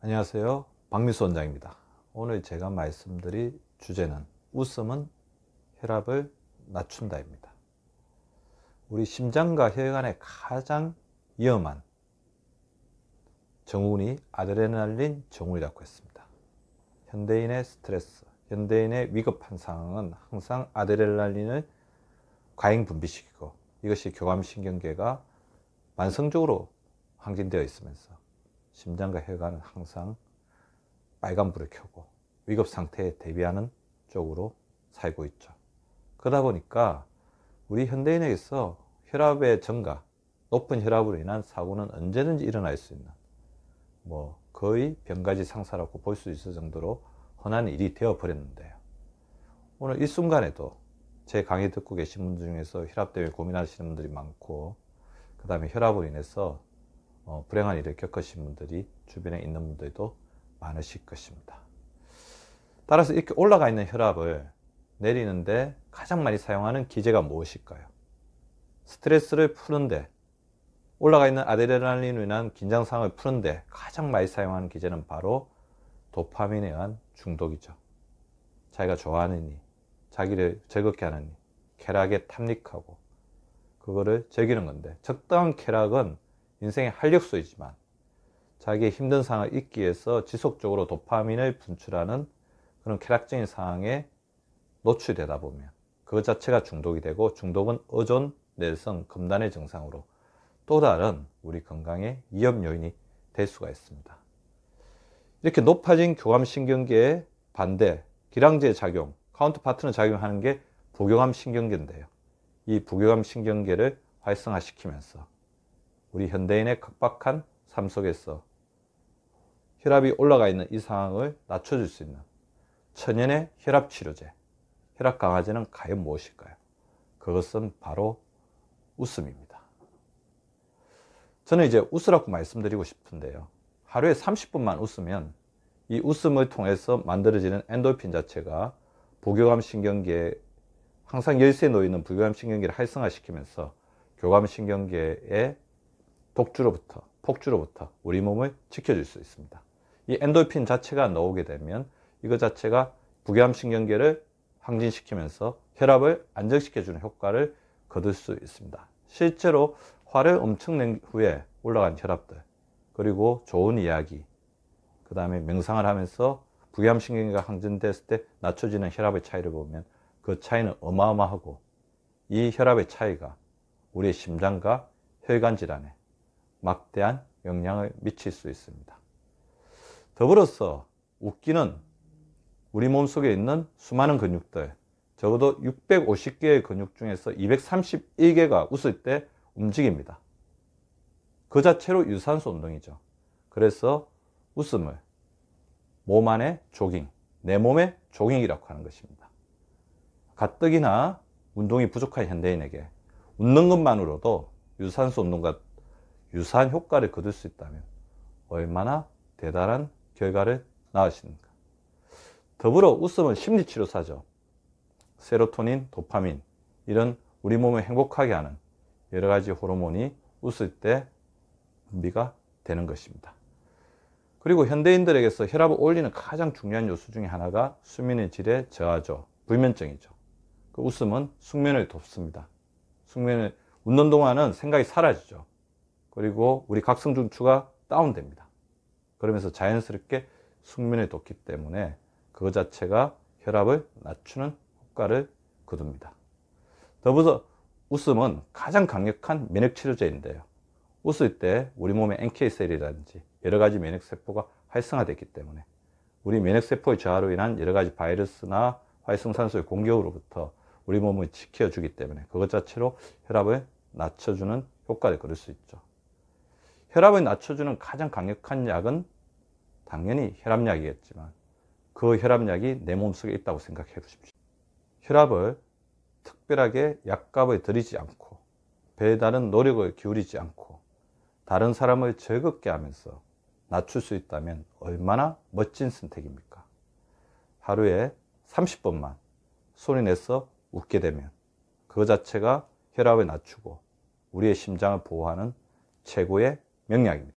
안녕하세요. 박미수 원장입니다. 오늘 제가 말씀드릴 주제는 웃음은 혈압을 낮춘다입니다. 우리 심장과 혈관에 가장 위험한 정운이 아드레날린 정훈이라고 했습니다. 현대인의 스트레스, 현대인의 위급한 상황은 항상 아드레날린을 과잉 분비시키고 이것이 교감신경계가 만성적으로 항진되어 있으면서 심장과 혈관은 항상 빨간불을 켜고 위급 상태에 대비하는 쪽으로 살고 있죠. 그러다 보니까 우리 현대인에게서 혈압의 증가, 높은 혈압으로 인한 사고는 언제든지 일어날 수 있는 뭐 거의 병가지 상사라고 볼 수 있을 정도로 흔한 일이 되어버렸는데요. 오늘 이 순간에도 제 강의 듣고 계신 분 중에서 혈압 때문에 고민하시는 분들이 많고 그 다음에 혈압으로 인해서 어, 불행한 일을 겪으신 분들이 주변에 있는 분들도 많으실 것입니다. 따라서 이렇게 올라가 있는 혈압을 내리는데 가장 많이 사용하는 기제가 무엇일까요? 스트레스를 푸는데 올라가 있는 아드레날린으로 한 긴장상을 푸는데 가장 많이 사용하는 기제는 바로 도파민에 의한 중독이죠. 자기가 좋아하는 일, 자기를 즐겁게 하는 일, 쾌락에 탐닉하고 그거를 즐기는 건데 적당한 쾌락은 인생의 활력소이지만 자기의 힘든 상황을 잊기 위해서 지속적으로 도파민을 분출하는 그런 쾌락적인 상황에 노출되다 보면 그 자체가 중독이 되고 중독은 어존 내성 금단의 증상으로 또 다른 우리 건강의위험 요인이 될 수가 있습니다. 이렇게 높아진 교감신경계의 반대, 기량제 작용, 카운트 파트너 작용하는 게 부교감신경계인데요. 이 부교감신경계를 활성화시키면서 우리 현대인의 각박한 삶 속에서 혈압이 올라가 있는 이 상황을 낮춰줄 수 있는 천연의 혈압 치료제, 혈압 강화제는 과연 무엇일까요? 그것은 바로 웃음입니다. 저는 이제 웃으라고 말씀드리고 싶은데요. 하루에 30분만 웃으면 이 웃음을 통해서 만들어지는 엔돌핀 자체가 부교감 신경계에 항상 열쇠에 놓이는 부교감 신경계를 활성화시키면서 교감 신경계에 독주로부터, 폭주로부터 우리 몸을 지켜줄 수 있습니다. 이 엔돌핀 자체가 나오게 되면 이거 자체가 부교함신경계를 항진시키면서 혈압을 안정시켜주는 효과를 거둘 수 있습니다. 실제로 화를 엄청 낸 후에 올라간 혈압들, 그리고 좋은 이야기, 그 다음에 명상을 하면서 부교함신경계가 항진됐을 때 낮춰지는 혈압의 차이를 보면 그 차이는 어마어마하고 이 혈압의 차이가 우리의 심장과 혈관 질환에 막대한 영향을 미칠 수 있습니다. 더불어서 웃기는 우리 몸속에 있는 수많은 근육들, 적어도 650개의 근육 중에서 231개가 웃을 때 움직입니다. 그 자체로 유산소 운동이죠. 그래서 웃음을 몸 안의 조깅, 내 몸의 조깅이라고 하는 것입니다. 가뜩이나 운동이 부족한 현대인에게 웃는 것만으로도 유산소 운동과 유사한 효과를 거둘 수 있다면 얼마나 대단한 결과를 낳으십니까? 더불어 웃음은 심리치료사죠. 세로토닌, 도파민 이런 우리 몸을 행복하게 하는 여러 가지 호르몬이 웃을 때 분비가 되는 것입니다. 그리고 현대인들에게서 혈압을 올리는 가장 중요한 요소 중의 하나가 수면의 질의 저하죠. 불면증이죠. 그 웃음은 숙면을 돕습니다. 숙면을 웃는 동안은 생각이 사라지죠. 그리고 우리 각성중추가 다운됩니다. 그러면서 자연스럽게 숙면에 돋기 때문에 그거 자체가 혈압을 낮추는 효과를 거둡니다. 더불어 웃음은 가장 강력한 면역 치료제인데요. 웃을 때 우리 몸의 NK셀이라든지 여러 가지 면역 세포가 활성화되기 때문에 우리 면역 세포의 저하로 인한 여러 가지 바이러스나 활성산소의 공격으로부터 우리 몸을 지켜주기 때문에 그것 자체로 혈압을 낮춰주는 효과를 거둘 수 있죠. 혈압을 낮춰주는 가장 강력한 약은 당연히 혈압약이겠지만 그 혈압약이 내 몸속에 있다고 생각해 보십시오. 혈압을 특별하게 약값을 들이지 않고 배다른 노력을 기울이지 않고 다른 사람을 즐겁게 하면서 낮출 수 있다면 얼마나 멋진 선택입니까? 하루에 30번만 소리내서 웃게 되면 그 자체가 혈압을 낮추고 우리의 심장을 보호하는 최고의 명리입니다